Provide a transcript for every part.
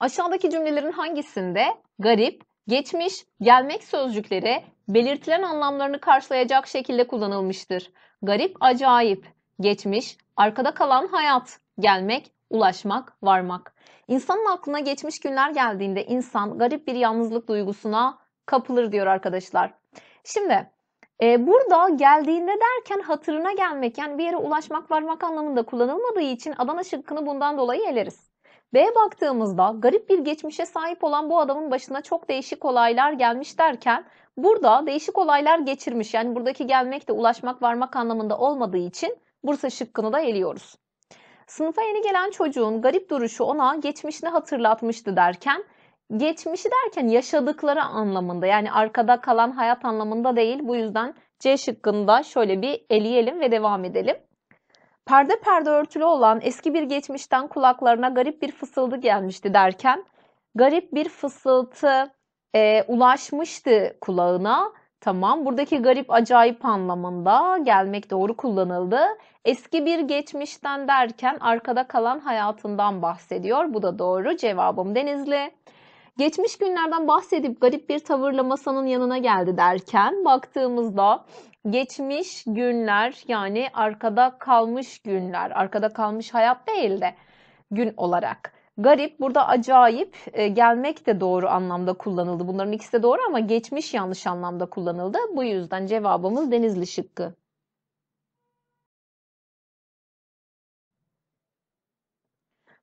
Aşağıdaki cümlelerin hangisinde garip, geçmiş, gelmek sözcükleri belirtilen anlamlarını karşılayacak şekilde kullanılmıştır? Garip, acayip, geçmiş, arkada kalan hayat, gelmek, ulaşmak, varmak. İnsanın aklına geçmiş günler geldiğinde insan garip bir yalnızlık duygusuna kapılır diyor arkadaşlar. Şimdi e, burada geldiğinde derken hatırına gelmek yani bir yere ulaşmak varmak anlamında kullanılmadığı için Adana şıkkını bundan dolayı eleriz. B'ye baktığımızda garip bir geçmişe sahip olan bu adamın başına çok değişik olaylar gelmiş derken burada değişik olaylar geçirmiş. Yani buradaki gelmek de ulaşmak varmak anlamında olmadığı için Bursa şıkkını da eliyoruz. Sınıfa yeni gelen çocuğun garip duruşu ona geçmişini hatırlatmıştı derken geçmişi derken yaşadıkları anlamında yani arkada kalan hayat anlamında değil. Bu yüzden C şıkkını da şöyle bir eleyelim ve devam edelim. Perde perde örtülü olan eski bir geçmişten kulaklarına garip bir fısıldı gelmişti derken garip bir fısıltı e, ulaşmıştı kulağına. Tamam buradaki garip acayip anlamında gelmek doğru kullanıldı. Eski bir geçmişten derken arkada kalan hayatından bahsediyor. Bu da doğru cevabım Denizli. Geçmiş günlerden bahsedip garip bir tavırla masanın yanına geldi derken baktığımızda geçmiş günler yani arkada kalmış günler, arkada kalmış hayat değil de gün olarak. Garip burada acayip e, gelmek de doğru anlamda kullanıldı. Bunların ikisi de doğru ama geçmiş yanlış anlamda kullanıldı. Bu yüzden cevabımız Denizli şıkkı.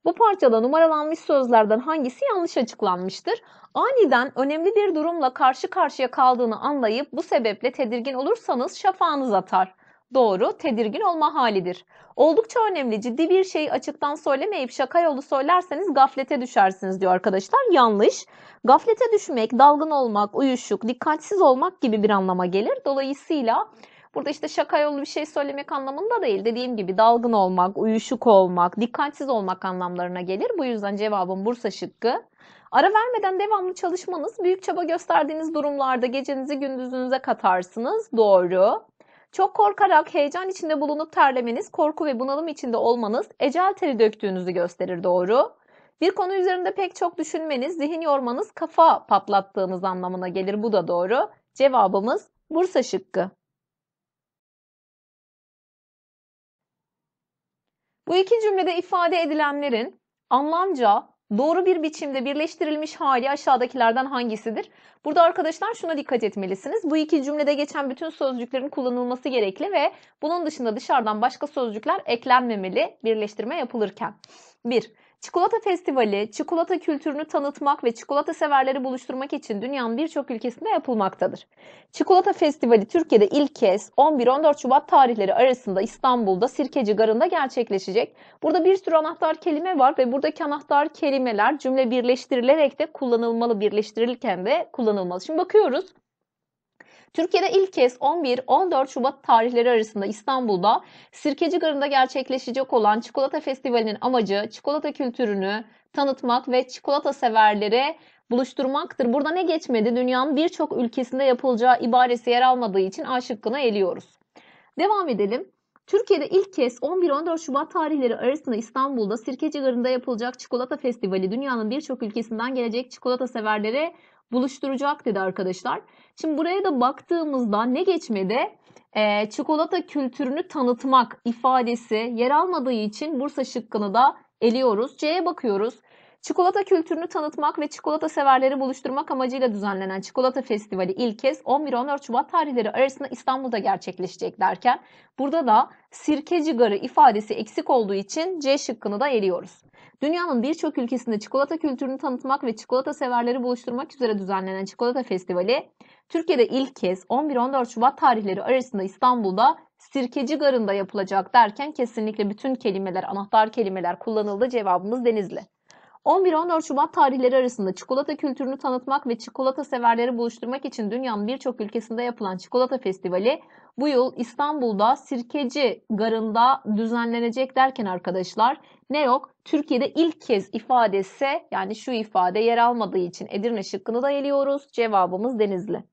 Bu parçada numaralanmış sözlerden hangisi yanlış açıklanmıştır? Aniden önemli bir durumla karşı karşıya kaldığını anlayıp bu sebeple tedirgin olursanız şafağınız atar. Doğru, tedirgin olma halidir. Oldukça önemli, ciddi bir şeyi açıktan söylemeyip şaka yolu söylerseniz gaflete düşersiniz diyor arkadaşlar. Yanlış. Gaflete düşmek, dalgın olmak, uyuşuk, dikkatsiz olmak gibi bir anlama gelir. Dolayısıyla Burada işte şaka yolu bir şey söylemek anlamında değil. Dediğim gibi dalgın olmak, uyuşuk olmak, dikkatsiz olmak anlamlarına gelir. Bu yüzden cevabım Bursa şıkkı. Ara vermeden devamlı çalışmanız büyük çaba gösterdiğiniz durumlarda gecenizi gündüzünüze katarsınız. Doğru. Çok korkarak heyecan içinde bulunup terlemeniz, korku ve bunalım içinde olmanız ecel teri döktüğünüzü gösterir doğru. Bir konu üzerinde pek çok düşünmeniz, zihin yormanız, kafa patlattığınız anlamına gelir. Bu da doğru. Cevabımız Bursa şıkkı. Bu iki cümlede ifade edilenlerin anlamca doğru bir biçimde birleştirilmiş hali aşağıdakilerden hangisidir? Burada arkadaşlar şuna dikkat etmelisiniz. Bu iki cümlede geçen bütün sözcüklerin kullanılması gerekli ve bunun dışında dışarıdan başka sözcükler eklenmemeli birleştirme yapılırken. 1. Çikolata Festivali, çikolata kültürünü tanıtmak ve çikolata severleri buluşturmak için dünyanın birçok ülkesinde yapılmaktadır. Çikolata Festivali Türkiye'de ilk kez 11-14 Şubat tarihleri arasında İstanbul'da Sirkeci Garı'nda gerçekleşecek. Burada bir sürü anahtar kelime var ve buradaki anahtar kelimeler cümle birleştirilerek de kullanılmalı, birleştirilirken de kullanılmalı. Şimdi bakıyoruz. Türkiye'de ilk kez 11-14 Şubat tarihleri arasında İstanbul'da Sirkeci Garı'nda gerçekleşecek olan Çikolata Festivali'nin amacı çikolata kültürünü tanıtmak ve çikolata severlere buluşturmaktır. Burada ne geçmedi? Dünyanın birçok ülkesinde yapılacağı ibaresi yer almadığı için A şıkkına eliyoruz. Devam edelim. Türkiye'de ilk kez 11-14 Şubat tarihleri arasında İstanbul'da Sirkeci Garı'nda yapılacak çikolata festivali dünyanın birçok ülkesinden gelecek çikolata severlere buluşturacak dedi arkadaşlar. Şimdi buraya da baktığımızda ne geçmedi? e, çikolata kültürünü tanıtmak ifadesi yer almadığı için Bursa şıkkını da eliyoruz. C'ye bakıyoruz. Çikolata kültürünü tanıtmak ve çikolata severleri buluşturmak amacıyla düzenlenen Çikolata Festivali ilk kez 11-14 Şubat tarihleri arasında İstanbul'da gerçekleşecek derken burada da sirke cigarı ifadesi eksik olduğu için C şıkkını da eliyoruz. Dünyanın birçok ülkesinde çikolata kültürünü tanıtmak ve çikolata severleri buluşturmak üzere düzenlenen Çikolata Festivali Türkiye'de ilk kez 11-14 Şubat tarihleri arasında İstanbul'da Sirkeci Garı'nda yapılacak derken kesinlikle bütün kelimeler, anahtar kelimeler kullanıldı. Cevabımız Denizli. 11-14 Şubat tarihleri arasında çikolata kültürünü tanıtmak ve çikolata severleri buluşturmak için dünyanın birçok ülkesinde yapılan çikolata festivali bu yıl İstanbul'da Sirkeci Garı'nda düzenlenecek derken arkadaşlar ne yok Türkiye'de ilk kez ifadesi yani şu ifade yer almadığı için Edirne şıkkını da eliyoruz. Cevabımız Denizli.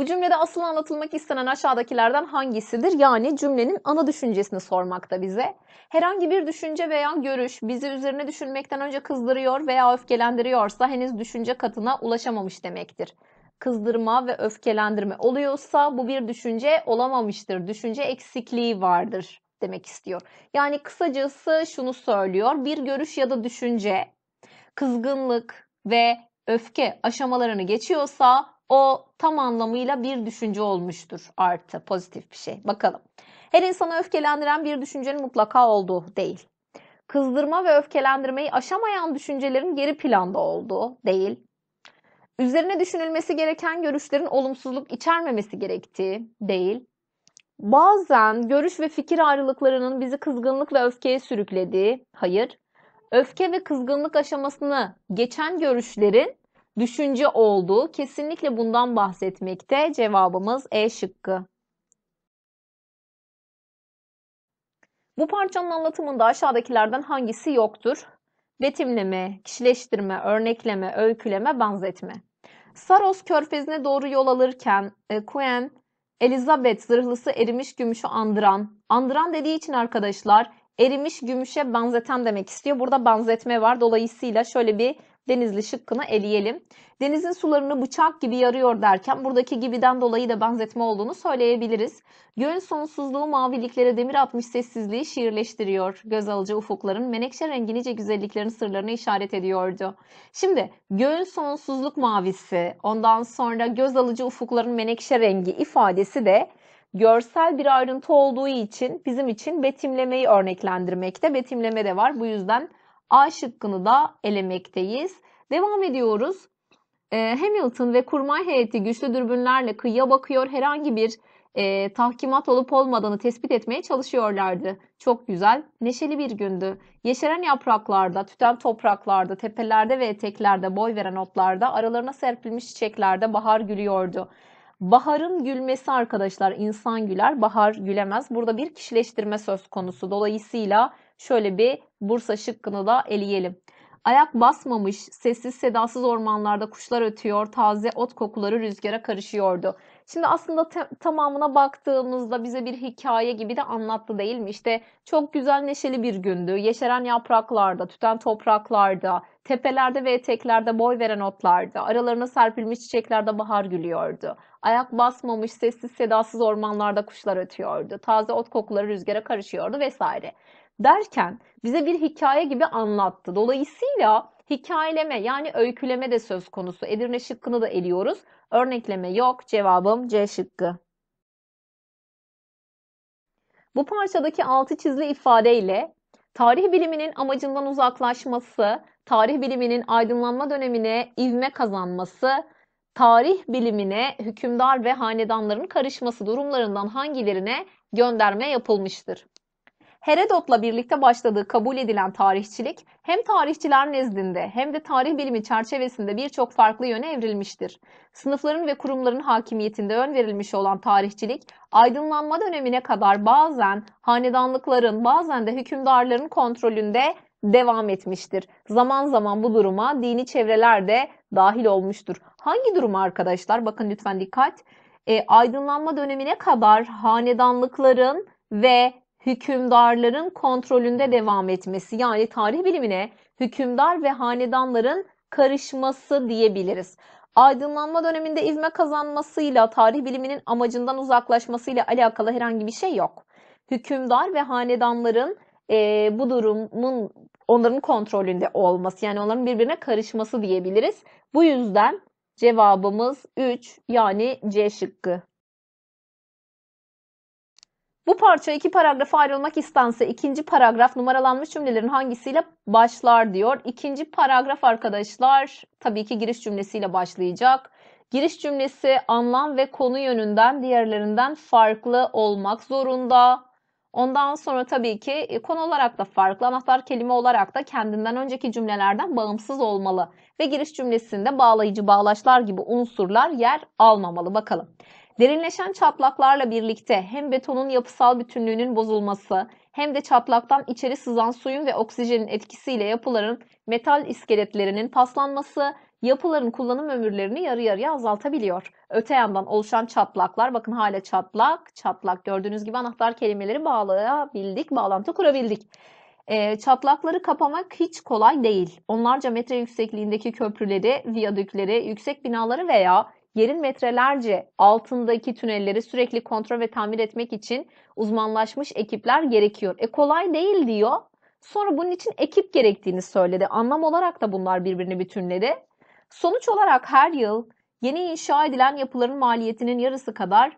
Bu cümlede asıl anlatılmak istenen aşağıdakilerden hangisidir? Yani cümlenin ana düşüncesini sormakta bize. Herhangi bir düşünce veya görüş bizi üzerine düşünmekten önce kızdırıyor veya öfkelendiriyorsa henüz düşünce katına ulaşamamış demektir. Kızdırma ve öfkelendirme oluyorsa bu bir düşünce olamamıştır. Düşünce eksikliği vardır demek istiyor. Yani kısacası şunu söylüyor. Bir görüş ya da düşünce kızgınlık ve öfke aşamalarını geçiyorsa o tam anlamıyla bir düşünce olmuştur artı pozitif bir şey. Bakalım. Her insanı öfkelendiren bir düşüncenin mutlaka olduğu değil. Kızdırma ve öfkelendirmeyi aşamayan düşüncelerin geri planda olduğu değil. Üzerine düşünülmesi gereken görüşlerin olumsuzluk içermemesi gerektiği değil. Bazen görüş ve fikir ayrılıklarının bizi kızgınlık ve öfkeye sürüklediği, hayır. Öfke ve kızgınlık aşamasını geçen görüşlerin düşünce olduğu kesinlikle bundan bahsetmekte. Cevabımız E şıkkı. Bu parçanın anlatımında aşağıdakilerden hangisi yoktur? Betimleme, kişileştirme, örnekleme, öyküleme, benzetme. Saros körfezine doğru yol alırken e, Quen, Elizabeth zırhlısı erimiş gümüşü andıran, andıran dediği için arkadaşlar erimiş gümüşe benzeten demek istiyor. Burada benzetme var. Dolayısıyla şöyle bir Denizli şıkkını eleyelim. Denizin sularını bıçak gibi yarıyor derken buradaki gibiden dolayı da benzetme olduğunu söyleyebiliriz. Göğün sonsuzluğu maviliklere demir atmış sessizliği şiirleştiriyor. Göz alıcı ufukların menekşe renginice güzelliklerin sırlarını işaret ediyordu. Şimdi göğün sonsuzluk mavisi ondan sonra göz alıcı ufukların menekşe rengi ifadesi de görsel bir ayrıntı olduğu için bizim için betimlemeyi örneklendirmekte. Betimleme de var. Bu yüzden A şıkkını da elemekteyiz. Devam ediyoruz. Ee, Hamilton ve kurmay heyeti güçlü dürbünlerle kıyıya bakıyor. Herhangi bir e, tahkimat olup olmadığını tespit etmeye çalışıyorlardı. Çok güzel, neşeli bir gündü. Yeşeren yapraklarda, tüten topraklarda, tepelerde ve eteklerde, boy veren otlarda, aralarına serpilmiş çiçeklerde bahar gülüyordu. Baharın gülmesi arkadaşlar insan güler, bahar gülemez. Burada bir kişileştirme söz konusu. Dolayısıyla şöyle bir Bursa şıkkını da eleyelim. Ayak basmamış, sessiz sedasız ormanlarda kuşlar ötüyor, taze ot kokuları rüzgara karışıyordu. Şimdi aslında tamamına baktığımızda bize bir hikaye gibi de anlattı değil mi? İşte çok güzel neşeli bir gündü. Yeşeren yapraklarda, tüten topraklarda, tepelerde ve eteklerde boy veren otlarda, aralarına serpilmiş çiçeklerde bahar gülüyordu. Ayak basmamış, sessiz sedasız ormanlarda kuşlar ötüyordu. Taze ot kokuları rüzgara karışıyordu vesaire derken bize bir hikaye gibi anlattı. Dolayısıyla hikayeleme yani öyküleme de söz konusu. Edirne şıkkını da eliyoruz. Örnekleme yok. Cevabım C şıkkı. Bu parçadaki altı çizili ifadeyle tarih biliminin amacından uzaklaşması, tarih biliminin aydınlanma dönemine ivme kazanması, tarih bilimine hükümdar ve hanedanların karışması durumlarından hangilerine gönderme yapılmıştır? Herodot'la birlikte başladığı kabul edilen tarihçilik hem tarihçiler nezdinde hem de tarih bilimi çerçevesinde birçok farklı yöne evrilmiştir. Sınıfların ve kurumların hakimiyetinde ön verilmiş olan tarihçilik, aydınlanma dönemine kadar bazen hanedanlıkların bazen de hükümdarların kontrolünde devam etmiştir. Zaman zaman bu duruma dini çevreler de dahil olmuştur. Hangi durum arkadaşlar? Bakın lütfen dikkat. E, aydınlanma dönemine kadar hanedanlıkların ve hükümdarların kontrolünde devam etmesi yani tarih bilimine hükümdar ve hanedanların karışması diyebiliriz. Aydınlanma döneminde ivme kazanmasıyla tarih biliminin amacından uzaklaşmasıyla alakalı herhangi bir şey yok. Hükümdar ve hanedanların e, bu durumun onların kontrolünde olması yani onların birbirine karışması diyebiliriz. Bu yüzden cevabımız 3 yani C şıkkı. Bu parça iki paragrafa ayrılmak istense ikinci paragraf numaralanmış cümlelerin hangisiyle başlar diyor. İkinci paragraf arkadaşlar tabii ki giriş cümlesiyle başlayacak. Giriş cümlesi anlam ve konu yönünden diğerlerinden farklı olmak zorunda. Ondan sonra tabii ki e, konu olarak da farklı, anahtar kelime olarak da kendinden önceki cümlelerden bağımsız olmalı ve giriş cümlesinde bağlayıcı bağlaçlar gibi unsurlar yer almamalı bakalım. Derinleşen çatlaklarla birlikte hem betonun yapısal bütünlüğünün bozulması hem de çatlaktan içeri sızan suyun ve oksijenin etkisiyle yapıların metal iskeletlerinin paslanması yapıların kullanım ömürlerini yarı yarıya azaltabiliyor. Öte yandan oluşan çatlaklar bakın hala çatlak, çatlak gördüğünüz gibi anahtar kelimeleri bağlayabildik, bağlantı kurabildik. E, çatlakları kapamak hiç kolay değil. Onlarca metre yüksekliğindeki köprüleri, viyadükleri, yüksek binaları veya yerin metrelerce altındaki tünelleri sürekli kontrol ve tamir etmek için uzmanlaşmış ekipler gerekiyor. E kolay değil diyor. Sonra bunun için ekip gerektiğini söyledi. Anlam olarak da bunlar birbirini bütünledi. Sonuç olarak her yıl yeni inşa edilen yapıların maliyetinin yarısı kadar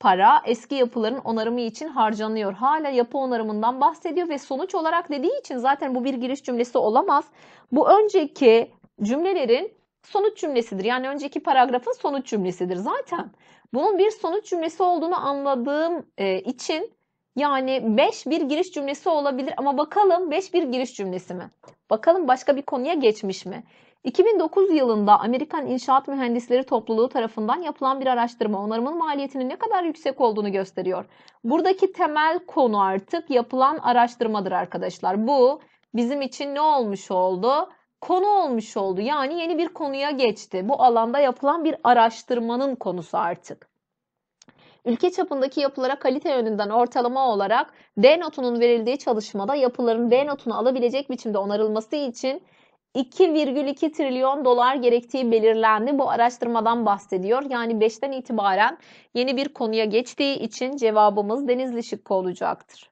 para eski yapıların onarımı için harcanıyor. Hala yapı onarımından bahsediyor ve sonuç olarak dediği için zaten bu bir giriş cümlesi olamaz. Bu önceki cümlelerin sonuç cümlesidir. Yani önceki paragrafın sonuç cümlesidir zaten. Bunun bir sonuç cümlesi olduğunu anladığım e, için yani 5 bir giriş cümlesi olabilir ama bakalım 5 bir giriş cümlesi mi? Bakalım başka bir konuya geçmiş mi? 2009 yılında Amerikan İnşaat Mühendisleri Topluluğu tarafından yapılan bir araştırma onarımın maliyetinin ne kadar yüksek olduğunu gösteriyor. Buradaki temel konu artık yapılan araştırmadır arkadaşlar. Bu bizim için ne olmuş oldu? konu olmuş oldu. Yani yeni bir konuya geçti. Bu alanda yapılan bir araştırmanın konusu artık. Ülke çapındaki yapılara kalite yönünden ortalama olarak D notunun verildiği çalışmada yapıların D notunu alabilecek biçimde onarılması için 2,2 trilyon dolar gerektiği belirlendi. Bu araştırmadan bahsediyor. Yani 5'ten itibaren yeni bir konuya geçtiği için cevabımız Denizli Şıkkı olacaktır.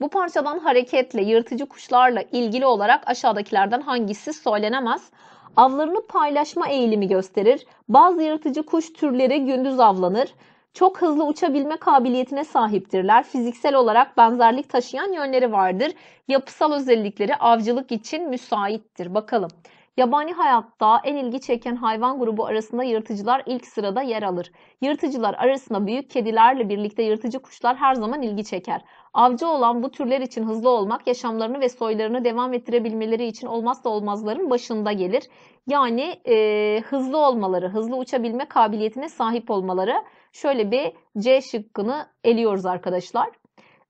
Bu parçadan hareketle yırtıcı kuşlarla ilgili olarak aşağıdakilerden hangisi söylenemez? Avlarını paylaşma eğilimi gösterir. Bazı yırtıcı kuş türleri gündüz avlanır. Çok hızlı uçabilme kabiliyetine sahiptirler. Fiziksel olarak benzerlik taşıyan yönleri vardır. Yapısal özellikleri avcılık için müsaittir. Bakalım. Yabani hayatta en ilgi çeken hayvan grubu arasında yırtıcılar ilk sırada yer alır. Yırtıcılar arasında büyük kedilerle birlikte yırtıcı kuşlar her zaman ilgi çeker. Avcı olan bu türler için hızlı olmak yaşamlarını ve soylarını devam ettirebilmeleri için olmazsa olmazların başında gelir. Yani e, hızlı olmaları, hızlı uçabilme kabiliyetine sahip olmaları. Şöyle bir C şıkkını eliyoruz arkadaşlar.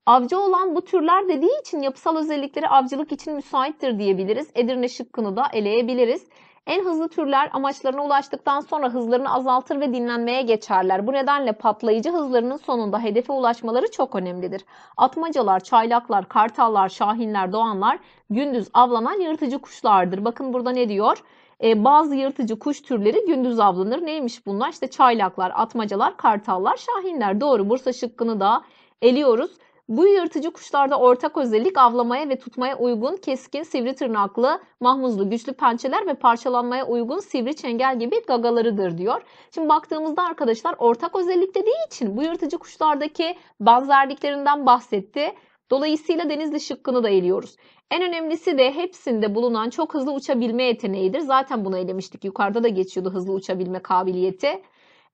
Avcı olan bu türler dediği için yapısal özellikleri avcılık için müsaittir diyebiliriz. Edirne şıkkını da eleyebiliriz. En hızlı türler amaçlarına ulaştıktan sonra hızlarını azaltır ve dinlenmeye geçerler. Bu nedenle patlayıcı hızlarının sonunda hedefe ulaşmaları çok önemlidir. Atmacalar, çaylaklar, kartallar, şahinler, doğanlar gündüz avlanan yırtıcı kuşlardır. Bakın burada ne diyor? Ee, bazı yırtıcı kuş türleri gündüz avlanır. Neymiş bunlar? İşte çaylaklar, atmacalar, kartallar, şahinler. Doğru Bursa şıkkını da eliyoruz. Bu yırtıcı kuşlarda ortak özellik avlamaya ve tutmaya uygun keskin sivri tırnaklı, mahmuzlu, güçlü pençeler ve parçalanmaya uygun sivri çengel gibi gagalarıdır diyor. Şimdi baktığımızda arkadaşlar ortak özellik dediği için bu yırtıcı kuşlardaki benzerliklerinden bahsetti. Dolayısıyla denizli şıkkını da eliyoruz. En önemlisi de hepsinde bulunan çok hızlı uçabilme yeteneğidir. Zaten bunu elemiştik. Yukarıda da geçiyordu hızlı uçabilme kabiliyeti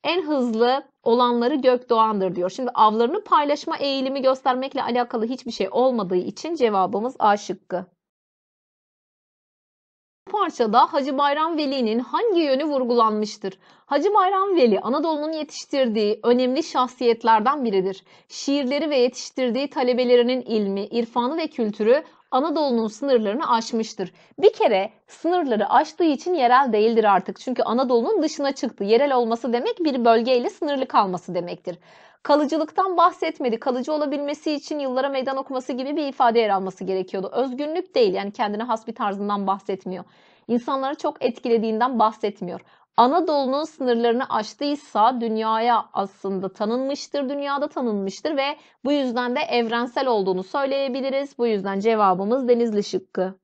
en hızlı olanları Gökdoğan'dır diyor. Şimdi avlarını paylaşma eğilimi göstermekle alakalı hiçbir şey olmadığı için cevabımız A şıkkı. Bu parçada Hacı Bayram Veli'nin hangi yönü vurgulanmıştır? Hacı Bayram Veli Anadolu'nun yetiştirdiği önemli şahsiyetlerden biridir. Şiirleri ve yetiştirdiği talebelerinin ilmi, irfanı ve kültürü Anadolu'nun sınırlarını aşmıştır. Bir kere sınırları aştığı için yerel değildir artık. Çünkü Anadolu'nun dışına çıktı. Yerel olması demek bir bölgeyle sınırlı kalması demektir. Kalıcılıktan bahsetmedi. Kalıcı olabilmesi için yıllara meydan okuması gibi bir ifade yer alması gerekiyordu. Özgünlük değil yani kendine has bir tarzından bahsetmiyor. İnsanları çok etkilediğinden bahsetmiyor. Anadolu'nun sınırlarını aştıysa dünyaya aslında tanınmıştır, dünyada tanınmıştır ve bu yüzden de evrensel olduğunu söyleyebiliriz. Bu yüzden cevabımız Denizli şıkkı.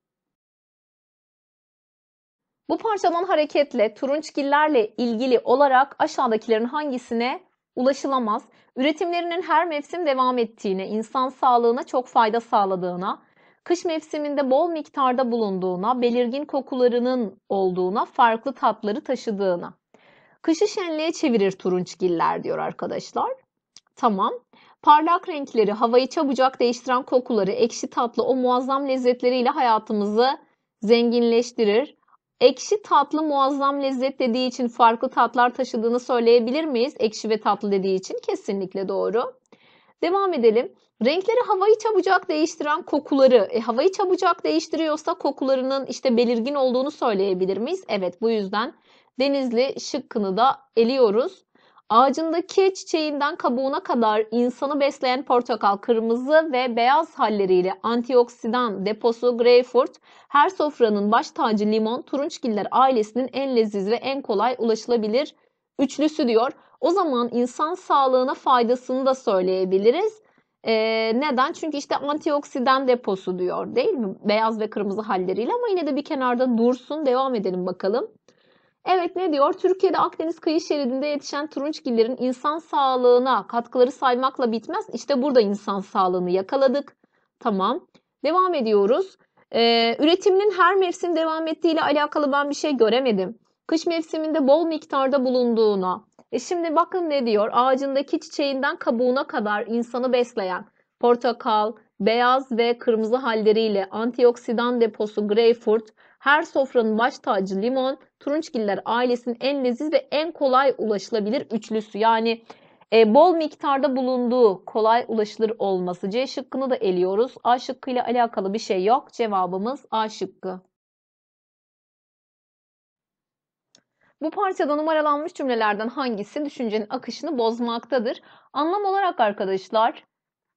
Bu parçadan hareketle turunçgillerle ilgili olarak aşağıdakilerin hangisine ulaşılamaz? Üretimlerinin her mevsim devam ettiğine, insan sağlığına çok fayda sağladığına, kış mevsiminde bol miktarda bulunduğuna, belirgin kokularının olduğuna, farklı tatları taşıdığına. Kışı şenliğe çevirir turunçgiller diyor arkadaşlar. Tamam. Parlak renkleri, havayı çabucak değiştiren kokuları, ekşi tatlı o muazzam lezzetleriyle hayatımızı zenginleştirir. Ekşi tatlı muazzam lezzet dediği için farklı tatlar taşıdığını söyleyebilir miyiz? Ekşi ve tatlı dediği için kesinlikle doğru. Devam edelim. Renkleri havayı çabucak değiştiren kokuları, e, havayı çabucak değiştiriyorsa kokularının işte belirgin olduğunu söyleyebilir miyiz? Evet bu yüzden denizli şıkkını da eliyoruz. Ağacındaki çiçeğinden kabuğuna kadar insanı besleyen portakal kırmızı ve beyaz halleriyle antioksidan deposu greyfurt, her sofranın baş tacı limon, turunçgiller ailesinin en leziz ve en kolay ulaşılabilir üçlüsü diyor. O zaman insan sağlığına faydasını da söyleyebiliriz. E, neden? Çünkü işte antioksidan deposu diyor değil mi? Beyaz ve kırmızı halleriyle ama yine de bir kenarda dursun. Devam edelim bakalım. Evet ne diyor? Türkiye'de Akdeniz kıyı şeridinde yetişen turunçgillerin insan sağlığına katkıları saymakla bitmez. İşte burada insan sağlığını yakaladık. Tamam. Devam ediyoruz. Ee, üretimin her mevsim devam ettiği ile alakalı ben bir şey göremedim. Kış mevsiminde bol miktarda bulunduğuna, e şimdi bakın ne diyor? Ağacındaki çiçeğinden kabuğuna kadar insanı besleyen portakal, beyaz ve kırmızı halleriyle antioksidan deposu greyfurt, her sofranın baş tacı limon, turunçgiller ailesinin en leziz ve en kolay ulaşılabilir üçlüsü. Yani e, bol miktarda bulunduğu kolay ulaşılır olması. C şıkkını da eliyoruz. A şıkkıyla alakalı bir şey yok. Cevabımız A şıkkı. Bu parçada numaralanmış cümlelerden hangisi düşüncenin akışını bozmaktadır? Anlam olarak arkadaşlar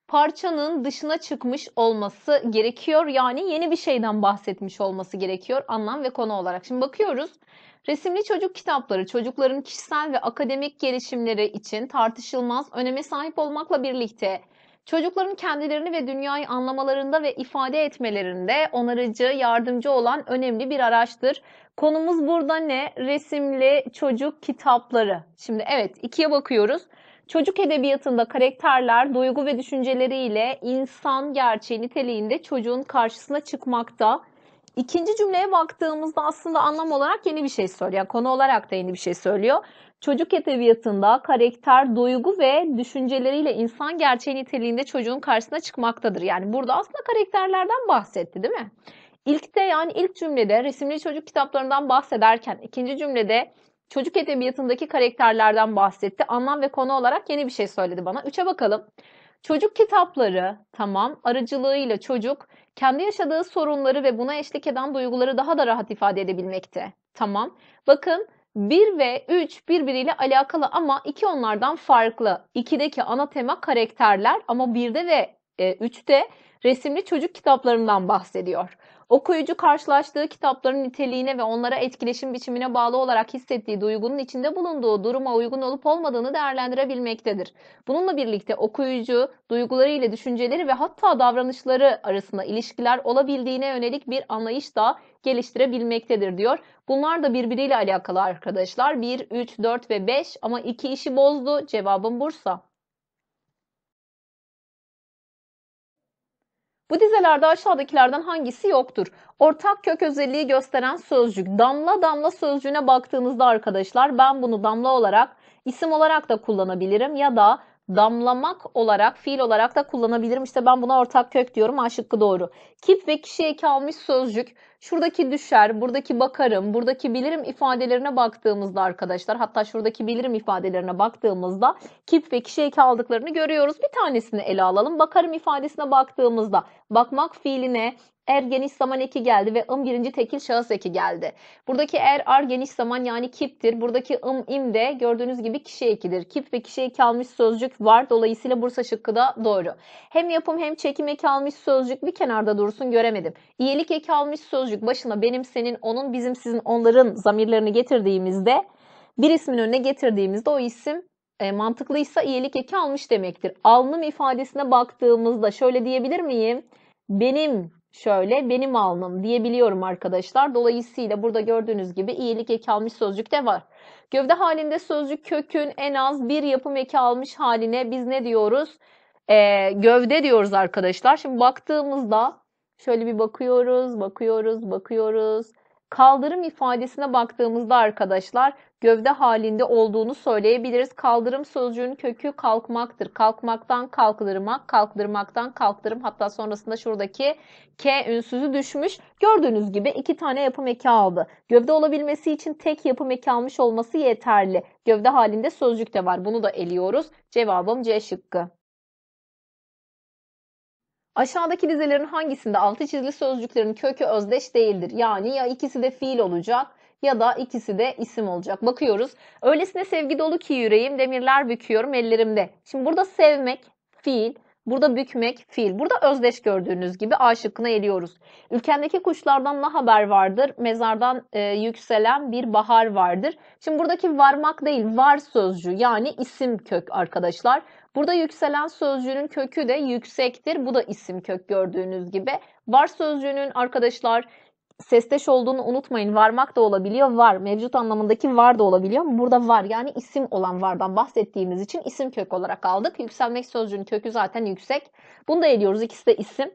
parçanın dışına çıkmış olması gerekiyor. Yani yeni bir şeyden bahsetmiş olması gerekiyor anlam ve konu olarak. Şimdi bakıyoruz. Resimli çocuk kitapları çocukların kişisel ve akademik gelişimleri için tartışılmaz öneme sahip olmakla birlikte Çocukların kendilerini ve dünyayı anlamalarında ve ifade etmelerinde onarıcı, yardımcı olan önemli bir araçtır. Konumuz burada ne? Resimli çocuk kitapları. Şimdi evet ikiye bakıyoruz. Çocuk edebiyatında karakterler duygu ve düşünceleriyle insan gerçeği niteliğinde çocuğun karşısına çıkmakta. İkinci cümleye baktığımızda aslında anlam olarak yeni bir şey söylüyor. Yani konu olarak da yeni bir şey söylüyor. Çocuk edebiyatında karakter, duygu ve düşünceleriyle insan gerçeği niteliğinde çocuğun karşısına çıkmaktadır. Yani burada aslında karakterlerden bahsetti değil mi? İlkte yani ilk cümlede resimli çocuk kitaplarından bahsederken ikinci cümlede çocuk edebiyatındaki karakterlerden bahsetti. Anlam ve konu olarak yeni bir şey söyledi bana. Üçe bakalım. Çocuk kitapları tamam aracılığıyla çocuk kendi yaşadığı sorunları ve buna eşlik eden duyguları daha da rahat ifade edebilmekte. Tamam. Bakın 1 ve 3 birbiriyle alakalı ama 2 onlardan farklı. 2'deki ana tema karakterler ama 1'de ve 3'te e, resimli çocuk kitaplarından bahsediyor. Okuyucu karşılaştığı kitapların niteliğine ve onlara etkileşim biçimine bağlı olarak hissettiği duygunun içinde bulunduğu duruma uygun olup olmadığını değerlendirebilmektedir. Bununla birlikte okuyucu duyguları ile düşünceleri ve hatta davranışları arasında ilişkiler olabildiğine yönelik bir anlayış da geliştirebilmektedir diyor. Bunlar da birbiriyle alakalı arkadaşlar. 1, 3, 4 ve 5 ama 2 işi bozdu. Cevabım Bursa. Bu dizelerde aşağıdakilerden hangisi yoktur? Ortak kök özelliği gösteren sözcük. Damla damla sözcüğüne baktığınızda arkadaşlar ben bunu damla olarak isim olarak da kullanabilirim ya da damlamak olarak fiil olarak da kullanabilirim. İşte ben buna ortak kök diyorum. A şıkkı doğru. Kip ve kişiye kalmış sözcük şuradaki düşer, buradaki bakarım, buradaki bilirim ifadelerine baktığımızda arkadaşlar hatta şuradaki bilirim ifadelerine baktığımızda kip ve kişi eki aldıklarını görüyoruz. Bir tanesini ele alalım. Bakarım ifadesine baktığımızda bakmak fiiline er geniş zaman eki geldi ve ım birinci tekil şahıs eki geldi. Buradaki er ar geniş zaman yani kiptir. Buradaki ım im de gördüğünüz gibi kişi ekidir. Kip ve kişi eki almış sözcük var. Dolayısıyla Bursa şıkkı da doğru. Hem yapım hem çekim eki almış sözcük bir kenarda dursun göremedim. İyelik eki almış sözcük sözcük başına benim, senin, onun, bizim, sizin, onların zamirlerini getirdiğimizde bir ismin önüne getirdiğimizde o isim e, mantıklıysa iyilik eki almış demektir. Alnım ifadesine baktığımızda şöyle diyebilir miyim? Benim şöyle benim alnım diyebiliyorum arkadaşlar. Dolayısıyla burada gördüğünüz gibi iyilik eki almış sözcük de var. Gövde halinde sözcük kökün en az bir yapım eki almış haline biz ne diyoruz? Ee, gövde diyoruz arkadaşlar. Şimdi baktığımızda Şöyle bir bakıyoruz, bakıyoruz, bakıyoruz. Kaldırım ifadesine baktığımızda arkadaşlar gövde halinde olduğunu söyleyebiliriz. Kaldırım sözcüğünün kökü kalkmaktır. Kalkmaktan kaldırmak, kaldırmaktan kaldırım. Hatta sonrasında şuradaki K ünsüzü düşmüş. Gördüğünüz gibi iki tane yapım eki aldı. Gövde olabilmesi için tek yapım eki almış olması yeterli. Gövde halinde sözcük de var. Bunu da eliyoruz. Cevabım C şıkkı. Aşağıdaki dizelerin hangisinde altı çizili sözcüklerin kökü özdeş değildir? Yani ya ikisi de fiil olacak ya da ikisi de isim olacak. Bakıyoruz. Öylesine sevgi dolu ki yüreğim demirler büküyorum ellerimde. Şimdi burada sevmek fiil, burada bükmek fiil. Burada özdeş gördüğünüz gibi A şıkkını eliyoruz. Ülkendeki kuşlardan ne haber vardır? Mezardan e, yükselen bir bahar vardır. Şimdi buradaki varmak değil var sözcüğü yani isim kök arkadaşlar. Burada yükselen sözcüğünün kökü de yüksektir. Bu da isim kök gördüğünüz gibi. Var sözcüğünün arkadaşlar sesteş olduğunu unutmayın. Varmak da olabiliyor. Var. Mevcut anlamındaki var da olabiliyor. Burada var yani isim olan vardan bahsettiğimiz için isim kök olarak aldık. Yükselmek sözcüğünün kökü zaten yüksek. Bunu da ediyoruz. İkisi de isim.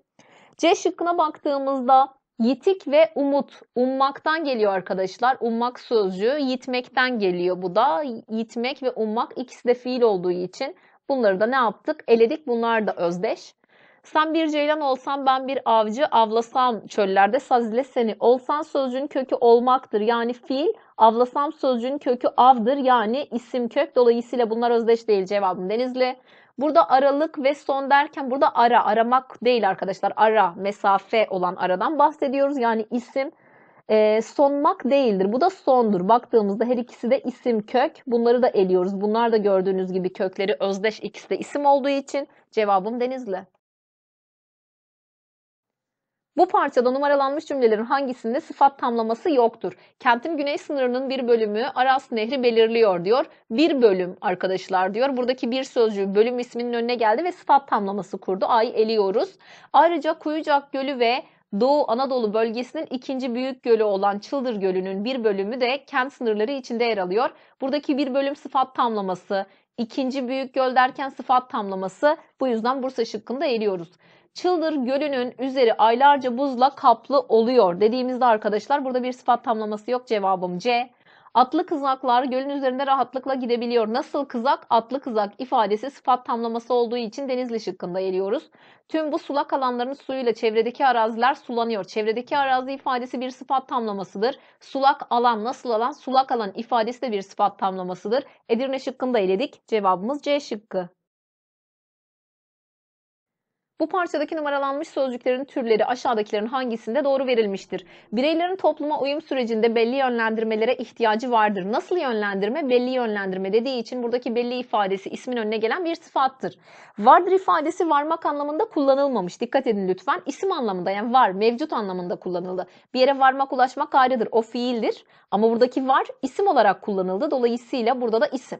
C şıkkına baktığımızda yitik ve umut. Ummaktan geliyor arkadaşlar. Ummak sözcüğü yitmekten geliyor bu da. Yitmek ve ummak ikisi de fiil olduğu için Bunları da ne yaptık? Eledik. Bunlar da özdeş. Sen bir ceylan olsan ben bir avcı avlasam çöllerde sazile seni. Olsan sözcüğün kökü olmaktır yani fiil. Avlasam sözcüğün kökü avdır yani isim kök. Dolayısıyla bunlar özdeş değil cevabım Denizli. Burada aralık ve son derken burada ara aramak değil arkadaşlar. Ara mesafe olan aradan bahsediyoruz. Yani isim e, sonmak değildir. Bu da sondur. Baktığımızda her ikisi de isim kök. Bunları da eliyoruz. Bunlar da gördüğünüz gibi kökleri özdeş ikisi de isim olduğu için cevabım Denizli. Bu parçada numaralanmış cümlelerin hangisinde sıfat tamlaması yoktur? Kentin güney sınırının bir bölümü Aras Nehri belirliyor diyor. Bir bölüm arkadaşlar diyor. Buradaki bir sözcüğü bölüm isminin önüne geldi ve sıfat tamlaması kurdu. Ay eliyoruz. Ayrıca Kuyucak Gölü ve Doğu Anadolu bölgesinin ikinci büyük gölü olan Çıldır Gölü'nün bir bölümü de kent sınırları içinde yer alıyor. Buradaki bir bölüm sıfat tamlaması, ikinci büyük göl derken sıfat tamlaması bu yüzden Bursa şıkkında eriyoruz. Çıldır Gölü'nün üzeri aylarca buzla kaplı oluyor dediğimizde arkadaşlar burada bir sıfat tamlaması yok cevabım C. Atlı kızaklar gölün üzerinde rahatlıkla gidebiliyor. Nasıl kızak? Atlı kızak ifadesi sıfat tamlaması olduğu için Denizli şıkkında eliyoruz. Tüm bu sulak alanların suyuyla çevredeki araziler sulanıyor. Çevredeki arazi ifadesi bir sıfat tamlamasıdır. Sulak alan nasıl alan? Sulak alan ifadesi de bir sıfat tamlamasıdır. Edirne şıkkında eledik. Cevabımız C şıkkı. Bu parçadaki numaralanmış sözcüklerin türleri aşağıdakilerin hangisinde doğru verilmiştir? Bireylerin topluma uyum sürecinde belli yönlendirmelere ihtiyacı vardır. Nasıl yönlendirme? Belli yönlendirme dediği için buradaki belli ifadesi ismin önüne gelen bir sıfattır. Vardır ifadesi varmak anlamında kullanılmamış. Dikkat edin lütfen. İsim anlamında yani var, mevcut anlamında kullanıldı. Bir yere varmak, ulaşmak ayrıdır. O fiildir. Ama buradaki var isim olarak kullanıldı. Dolayısıyla burada da isim.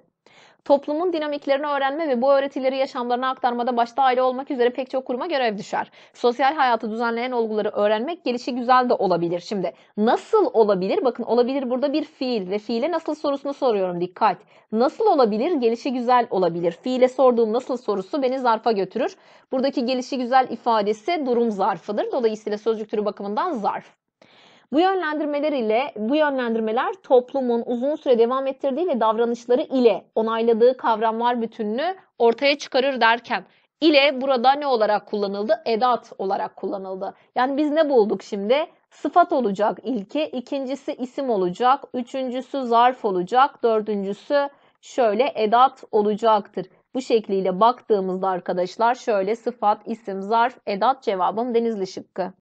Toplumun dinamiklerini öğrenme ve bu öğretileri yaşamlarına aktarmada başta aile olmak üzere pek çok kuruma görev düşer. Sosyal hayatı düzenleyen olguları öğrenmek gelişi güzel de olabilir. Şimdi nasıl olabilir? Bakın olabilir burada bir fiil ve fiile nasıl sorusunu soruyorum dikkat. Nasıl olabilir? Gelişi güzel olabilir. Fiile sorduğum nasıl sorusu beni zarfa götürür. Buradaki gelişi güzel ifadesi durum zarfıdır. Dolayısıyla sözcük türü bakımından zarf. Bu yönlendirmeler ile bu yönlendirmeler toplumun uzun süre devam ettirdiği ve davranışları ile onayladığı kavramlar bütününü ortaya çıkarır derken ile burada ne olarak kullanıldı? Edat olarak kullanıldı. Yani biz ne bulduk şimdi? Sıfat olacak ilki, ikincisi isim olacak, üçüncüsü zarf olacak, dördüncüsü şöyle edat olacaktır. Bu şekliyle baktığımızda arkadaşlar şöyle sıfat, isim, zarf, edat cevabım denizli şıkkı.